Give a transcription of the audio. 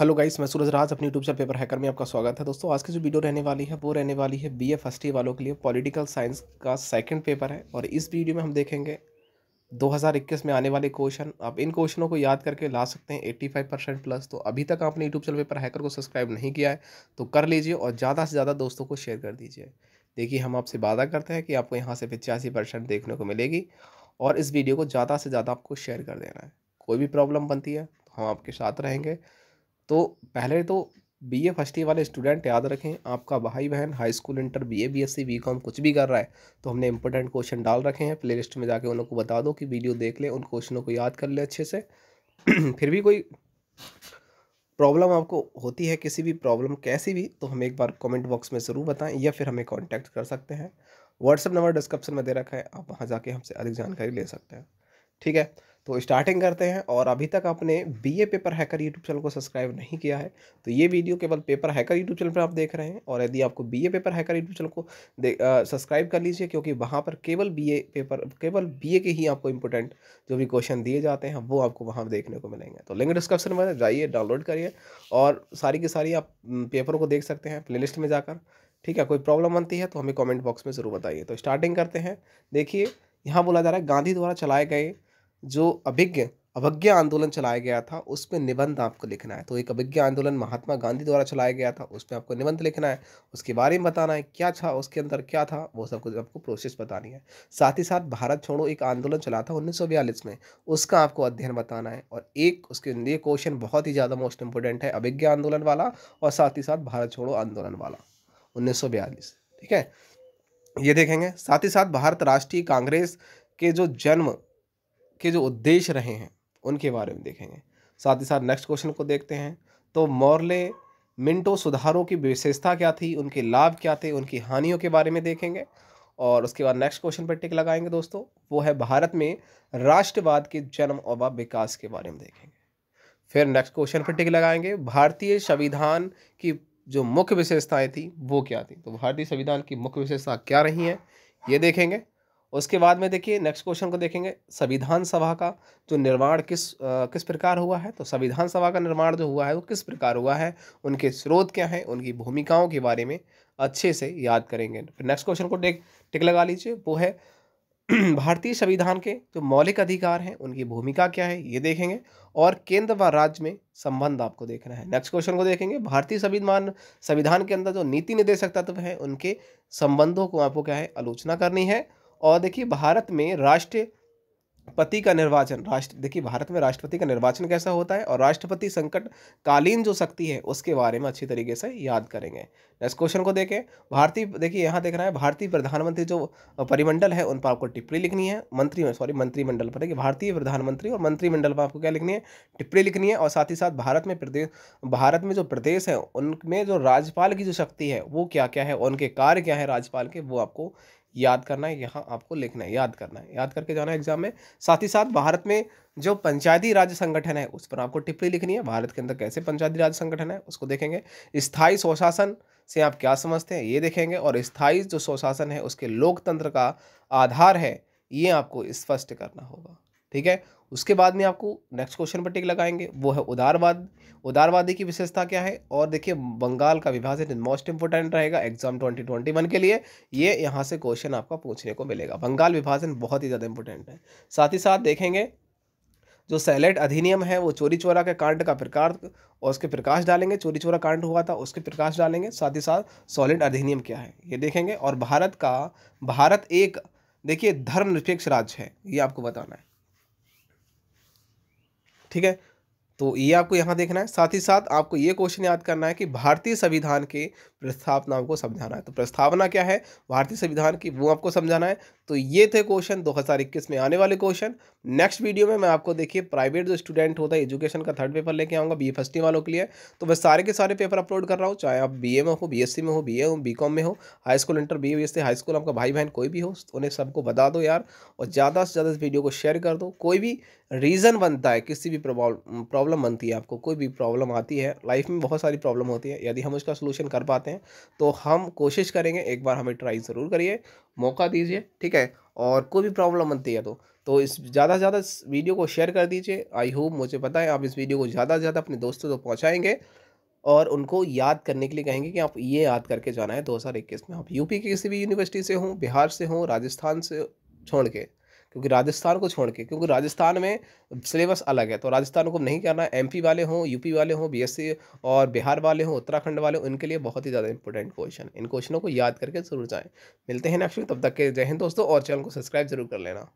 hello guys मैं सूरज राज अपने YouTube channel paper hacker में आपका स्वागत है दोस्तों आज की जो वीडियो रहने वाली है वो रहने वाली है बी ए फर्स्ट ईयर वालों के लिए पॉलिटिकल साइंस का सेकंड पेपर है और इस वीडियो में हम देखेंगे 2021 में आने वाले क्वेश्चन आप इन क्वेश्चनों को याद करके ला सकते हैं एट्टी परसेंट प्लस तो अभी तक आपने यूट्यूब चैनल पेपर हैकर को सब्सक्राइब नहीं किया है तो कर लीजिए और ज़्यादा से ज़्यादा दोस्तों को शेयर कर दीजिए देखिए हम आपसे वादा करते हैं कि आपको यहाँ से पचासी परसेंट देखने को मिलेगी और इस वीडियो को ज़्यादा से ज़्यादा आपको शेयर कर देना है कोई भी प्रॉब्लम बनती है तो हम आपके साथ रहेंगे तो पहले तो बी ए फर्स्ट ईयर वाले स्टूडेंट याद रखें आपका भाई बहन high school inter B A B S C B com कुछ भी कर रहा है तो हमने इंपॉर्टेंट क्वेश्चन डाल रखे हैं प्ले लिस्ट में जाके उनको बता दो कि वीडियो देख लें उन क्वेश्चनों को याद कर लें अच्छे से फिर भी कोई प्रॉब्लम आपको होती है किसी भी प्रॉब्लम कैसी भी तो हमें एक बार कॉमेंट बॉक्स में ज़रूर बताएँ या फिर हमें कॉन्टैक्ट कर सकते हैं व्हाट्सअप नंबर डिस्क्रिप्शन में दे रखा है आप वहाँ जाके हमसे अधिक जानकारी ले सकते हैं ठीक है तो स्टार्टिंग करते हैं और अभी तक आपने B A paper hacker YouTube channel को सब्सक्राइब नहीं किया है तो ये वीडियो केवल पेपर हैकर यूट्यूब चैनल पर आप देख रहे हैं और यदि आपको B A paper hacker YouTube channel को सब्सक्राइब कर लीजिए क्योंकि वहाँ पर केवल बी ए पेपर केवल बी ए के ही आपको इंपॉर्टेंट जो भी क्वेश्चन दिए जाते हैं वो आपको वहाँ देखने को मिलेंगे तो लिंक डिस्क्रिप्शन में जाइए डाउनलोड करिए और सारी की सारी आप पेपरों को देख सकते हैं प्ले में जाकर ठीक है कोई प्रॉब्लम बनती है तो हमें कॉमेंट बॉक्स में ज़रूर बताइए तो स्टार्टिंग करते हैं देखिए यहाँ बोला जा रहा है गांधी द्वारा चलाए गए जो अभिज्ञ अवज्ञा आंदोलन चलाया गया था उस पर निबंध आपको लिखना है तो एक अभिज्ञा आंदोलन महात्मा गांधी द्वारा चलाया गया था उस पर आपको निबंध लिखना है उसके बारे में बताना है क्या था उसके अंदर क्या था वो सब कुछ आपको प्रोसेस बतानी है साथ ही साथ भारत छोड़ो एक आंदोलन चला था उन्नीस में उसका आपको अध्ययन बताना है और एक उसके लिए क्वेश्चन बहुत ही ज़्यादा मोस्ट इंपॉर्टेंट है अभिज्ञा आंदोलन वाला और साथ ही साथ भारत छोड़ो आंदोलन वाला उन्नीस ठीक है ये देखेंगे साथ ही साथ भारत राष्ट्रीय कांग्रेस के जो जन्म के जो उद्देश्य रहे हैं उनके बारे में देखेंगे साथ ही साथ नेक्स्ट क्वेश्चन को देखते हैं तो मॉर्ले मिंटो सुधारों की विशेषता क्या थी उनके लाभ क्या थे उनकी हानियों के बारे में देखेंगे और उसके बाद नेक्स्ट क्वेश्चन पर टिक लगाएंगे दोस्तों वो है भारत में राष्ट्रवाद के जन्म और विकास के बारे में देखेंगे फिर नेक्स्ट क्वेश्चन पर टिक लगाएंगे भारतीय संविधान की जो मुख्य विशेषताएं थी वो क्या थी तो भारतीय संविधान की मुख्य विशेषता क्या रही हैं ये देखेंगे उसके बाद में देखिए नेक्स्ट क्वेश्चन को देखेंगे संविधान सभा का जो निर्माण किस आ, किस प्रकार हुआ है तो संविधान सभा का निर्माण जो हुआ है वो किस प्रकार हुआ है उनके स्रोत क्या हैं उनकी भूमिकाओं के बारे में अच्छे से याद करेंगे फिर नेक्स्ट क्वेश्चन को टेक टिक लगा लीजिए वो है भारतीय संविधान के जो मौलिक अधिकार हैं उनकी भूमिका क्या है ये देखेंगे और केंद्र व राज्य में संबंध आपको देखना है नेक्स्ट क्वेश्चन को देखेंगे भारतीय संविधान संविधान के अंदर जो नीति निर्देशक तत्व हैं उनके संबंधों को आपको क्या है आलोचना करनी है और देखिए भारत में राष्ट्रपति का निर्वाचन राष्ट्र देखिए भारत में राष्ट्रपति का निर्वाचन कैसा होता है और राष्ट्रपति संकट कालीन जो शक्ति है उसके बारे में अच्छी तरीके से याद करेंगे नेक्स्ट क्वेश्चन को देखें भारतीय देखिए यहाँ देख रहा है भारतीय प्रधानमंत्री जो परिमंडल है उन पर आपको टिप्पणी लिखनी है मंत्री सॉरी मंत्रिमंडल पर देखिए भारतीय प्रधानमंत्री और मंत्रिमंडल पर आपको क्या लिखनी है टिप्पणी लिखनी है और साथ ही साथ भारत में प्रदेश भारत में जो प्रदेश है उनमें जो राज्यपाल की जो शक्ति है वो क्या क्या है उनके कार्य क्या है राज्यपाल के वो आपको याद करना है यहाँ आपको लिखना है याद करना है याद करके जाना है एग्जाम में साथ ही साथ भारत में जो पंचायती राज संगठन है उस पर आपको टिप्पणी लिखनी है भारत के अंदर कैसे पंचायती राज संगठन है उसको देखेंगे स्थायी स्वशासन से आप क्या समझते हैं ये देखेंगे और स्थायी जो स्वशासन है उसके लोकतंत्र का आधार है ये आपको स्पष्ट करना होगा ठीक है उसके बाद में आपको नेक्स्ट क्वेश्चन पर टिक लगाएंगे वो है उदारवाद उदारवादी की विशेषता क्या है और देखिए बंगाल का विभाजन मोस्ट इंपोर्टेंट रहेगा एग्जाम 2021 के लिए ये यहाँ से क्वेश्चन आपका पूछने को मिलेगा बंगाल विभाजन बहुत ही ज़्यादा इंपोर्टेंट है साथ ही साथ देखेंगे जो सैलेट अधिनियम है वो चोरी चोरा के कांड का प्रकार और उसके प्रकाश डालेंगे चोरी चोरा कांड हुआ था उसके प्रकाश डालेंगे साथ ही साथ सॉलिड अधिनियम क्या है ये देखेंगे और भारत का भारत एक देखिए धर्मनिरपेक्ष राज्य है ये आपको बताना है ठीक है तो ये आपको यहाँ देखना है साथ ही साथ आपको ये क्वेश्चन याद करना है कि भारतीय संविधान के प्रस्तावनाओं को समझाना है तो प्रस्तावना क्या है भारतीय संविधान की वो आपको समझाना है तो ये थे क्वेश्चन 2021 में आने वाले क्वेश्चन नेक्स्ट वीडियो में मैं आपको देखिए प्राइवेट जो स्टूडेंट होता है एजुकेशन का थर्ड पेपर लेके आऊँगा बी एफ e वालों के लिए तो मैं सारे के सारे पेपर अपलोड कर रहा हूँ चाहे आप बी e में हो बी में हो बी हो बी में हो हाई स्कूल इंटर बी से हाई स्कूल आपका भाई बहन कोई भी हो उन्हें सबको बता दो यार और ज़्यादा से ज़्यादा इस वीडियो को शेयर कर दो कोई भी रीज़न बनता है किसी भी प्रॉब्लम बनती है आपको कोई भी प्रॉब्लम आती है लाइफ में बहुत सारी प्रॉब्लम होती है यदि हम उसका सोल्यूशन कर पाते हैं तो हम कोशिश करेंगे एक बार हमें ट्राई ज़रूर करिए मौका दीजिए ठीक है है और कोई भी प्रॉब्लम बनती है तो तो इस ज़्यादा से ज़्यादा वीडियो को शेयर कर दीजिए आई होप मुझे पता है आप इस वीडियो को ज़्यादा से ज़्यादा अपने दोस्तों तक पहुँचाएँगे और उनको याद करने के लिए कहेंगे कि आप ये याद करके जाना है दो में आप यूपी की किसी भी यूनिवर्सिटी से हों बिहार से हों राजस्थान से छोड़ के क्योंकि राजस्थान को छोड़ के क्योंकि राजस्थान में सिलेबस अलग है तो राजस्थान को नहीं करना एमपी वाले हों यूपी वाले हों बीएससी और बिहार वाले हों उत्तराखंड वाले उनके लिए बहुत ही ज़्यादा इंपॉर्टेंट क्वेश्चन इन क्वेश्चनों को याद करके जरूर जाएँ मिलते हैं नेक्स्ट तब तक के जय हिंद दोस्तों और चैनल को सब्सक्राइब जरूर कर लेना